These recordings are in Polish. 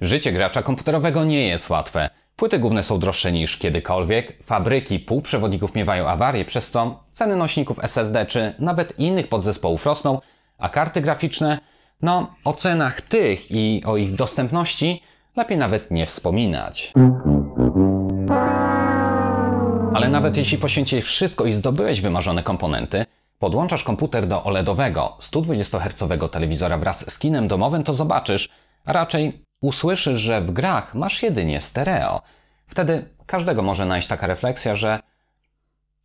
Życie gracza komputerowego nie jest łatwe. Płyty główne są droższe niż kiedykolwiek, fabryki półprzewodników miewają awarie, przez co ceny nośników SSD czy nawet innych podzespołów rosną, a karty graficzne, no o cenach tych i o ich dostępności lepiej nawet nie wspominać. Ale nawet jeśli poświęciłeś wszystko i zdobyłeś wymarzone komponenty, podłączasz komputer do OLEDowego 120 Hz telewizora wraz z kinem domowym, to zobaczysz, a raczej usłyszysz, że w grach masz jedynie stereo. Wtedy każdego może najść taka refleksja, że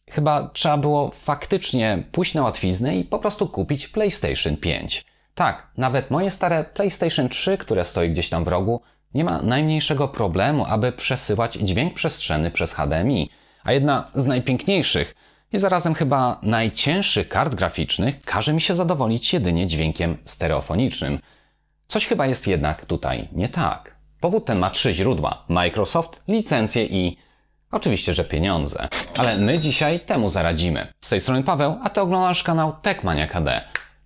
chyba trzeba było faktycznie pójść na łatwiznę i po prostu kupić PlayStation 5. Tak, nawet moje stare PlayStation 3, które stoi gdzieś tam w rogu, nie ma najmniejszego problemu, aby przesyłać dźwięk przestrzenny przez HDMI. A jedna z najpiękniejszych i zarazem chyba najcięższych kart graficznych każe mi się zadowolić jedynie dźwiękiem stereofonicznym. Coś chyba jest jednak tutaj nie tak. Powód ten ma trzy źródła: Microsoft, licencje i oczywiście, że pieniądze. Ale my dzisiaj temu zaradzimy. Z tej strony Paweł, a ty oglądasz kanał Techmaniak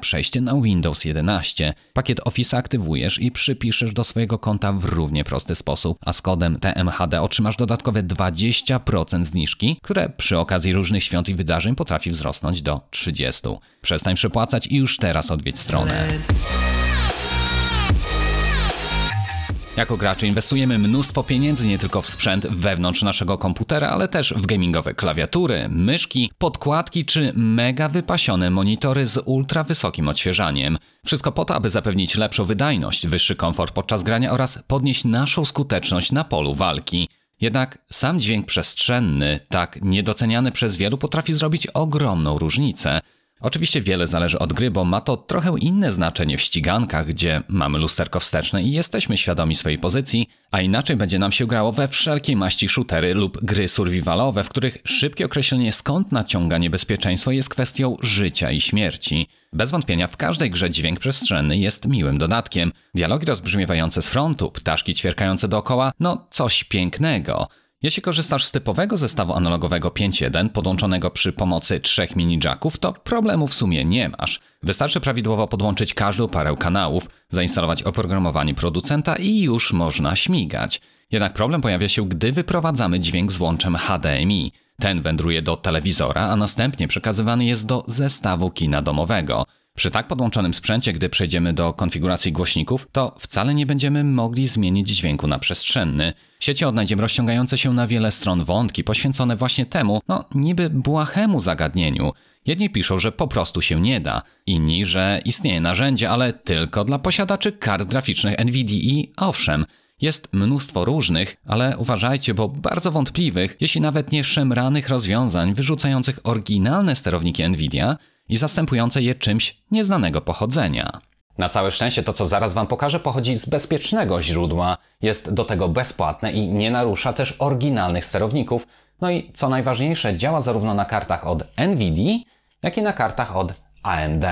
przejście na Windows 11. Pakiet Office aktywujesz i przypiszesz do swojego konta w równie prosty sposób, a z kodem TMHD otrzymasz dodatkowe 20% zniżki, które przy okazji różnych świąt i wydarzeń potrafi wzrosnąć do 30%. Przestań przepłacać i już teraz odwiedź stronę. Jako gracze inwestujemy mnóstwo pieniędzy nie tylko w sprzęt wewnątrz naszego komputera, ale też w gamingowe klawiatury, myszki, podkładki czy mega wypasione monitory z ultra wysokim odświeżaniem. Wszystko po to, aby zapewnić lepszą wydajność, wyższy komfort podczas grania oraz podnieść naszą skuteczność na polu walki. Jednak sam dźwięk przestrzenny, tak niedoceniany przez wielu, potrafi zrobić ogromną różnicę. Oczywiście wiele zależy od gry, bo ma to trochę inne znaczenie w ścigankach, gdzie mamy lusterko wsteczne i jesteśmy świadomi swojej pozycji, a inaczej będzie nam się grało we wszelkiej maści shootery lub gry survivalowe, w których szybkie określenie skąd naciąga niebezpieczeństwo jest kwestią życia i śmierci. Bez wątpienia w każdej grze dźwięk przestrzenny jest miłym dodatkiem. Dialogi rozbrzmiewające z frontu, ptaszki ćwierkające dookoła, no coś pięknego – jeśli korzystasz z typowego zestawu analogowego 5.1 podłączonego przy pomocy trzech mini jacków, to problemu w sumie nie masz. Wystarczy prawidłowo podłączyć każdą parę kanałów, zainstalować oprogramowanie producenta i już można śmigać. Jednak problem pojawia się, gdy wyprowadzamy dźwięk z łączem HDMI. Ten wędruje do telewizora, a następnie przekazywany jest do zestawu kina domowego – przy tak podłączonym sprzęcie, gdy przejdziemy do konfiguracji głośników, to wcale nie będziemy mogli zmienić dźwięku na przestrzenny. W sieci odnajdziemy rozciągające się na wiele stron wątki poświęcone właśnie temu, no niby błahemu zagadnieniu. Jedni piszą, że po prostu się nie da, inni, że istnieje narzędzie, ale tylko dla posiadaczy kart graficznych NVIDIA. i owszem. Jest mnóstwo różnych, ale uważajcie, bo bardzo wątpliwych, jeśli nawet nie szemranych rozwiązań wyrzucających oryginalne sterowniki Nvidia i zastępujące je czymś nieznanego pochodzenia. Na całe szczęście to, co zaraz Wam pokażę, pochodzi z bezpiecznego źródła, jest do tego bezpłatne i nie narusza też oryginalnych sterowników. No i co najważniejsze, działa zarówno na kartach od NVIDIA, jak i na kartach od AMD.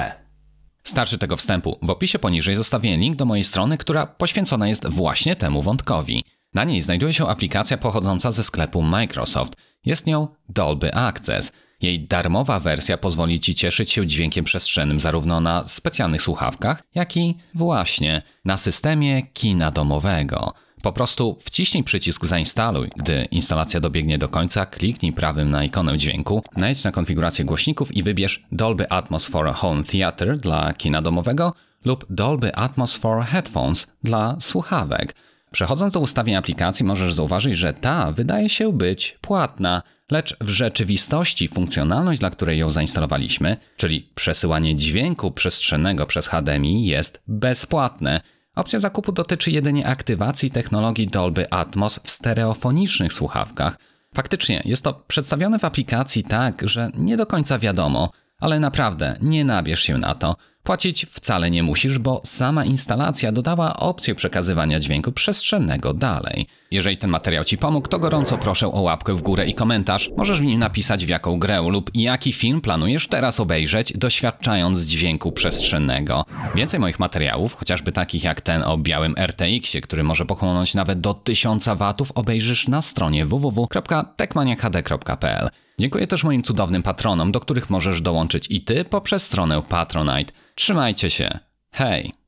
Starczy tego wstępu. W opisie poniżej zostawię link do mojej strony, która poświęcona jest właśnie temu wątkowi. Na niej znajduje się aplikacja pochodząca ze sklepu Microsoft. Jest nią Dolby Access. Jej darmowa wersja pozwoli Ci cieszyć się dźwiękiem przestrzennym zarówno na specjalnych słuchawkach, jak i właśnie na systemie kina domowego. Po prostu wciśnij przycisk zainstaluj. Gdy instalacja dobiegnie do końca, kliknij prawym na ikonę dźwięku, najdź na konfigurację głośników i wybierz Dolby Atmos for Home Theater dla kina domowego lub Dolby Atmos for Headphones dla słuchawek. Przechodząc do ustawień aplikacji możesz zauważyć, że ta wydaje się być płatna. Lecz w rzeczywistości funkcjonalność, dla której ją zainstalowaliśmy, czyli przesyłanie dźwięku przestrzennego przez HDMI jest bezpłatne. Opcja zakupu dotyczy jedynie aktywacji technologii Dolby Atmos w stereofonicznych słuchawkach. Faktycznie jest to przedstawione w aplikacji tak, że nie do końca wiadomo – ale naprawdę, nie nabierz się na to. Płacić wcale nie musisz, bo sama instalacja dodała opcję przekazywania dźwięku przestrzennego dalej. Jeżeli ten materiał Ci pomógł, to gorąco proszę o łapkę w górę i komentarz. Możesz w nim napisać w jaką grę lub jaki film planujesz teraz obejrzeć, doświadczając dźwięku przestrzennego. Więcej moich materiałów, chociażby takich jak ten o białym RTX-ie, który może pochłonąć nawet do 1000 W, obejrzysz na stronie www.tekmaniahd.pl. Dziękuję też moim cudownym patronom, do których możesz dołączyć i ty poprzez stronę Patronite. Trzymajcie się. Hej!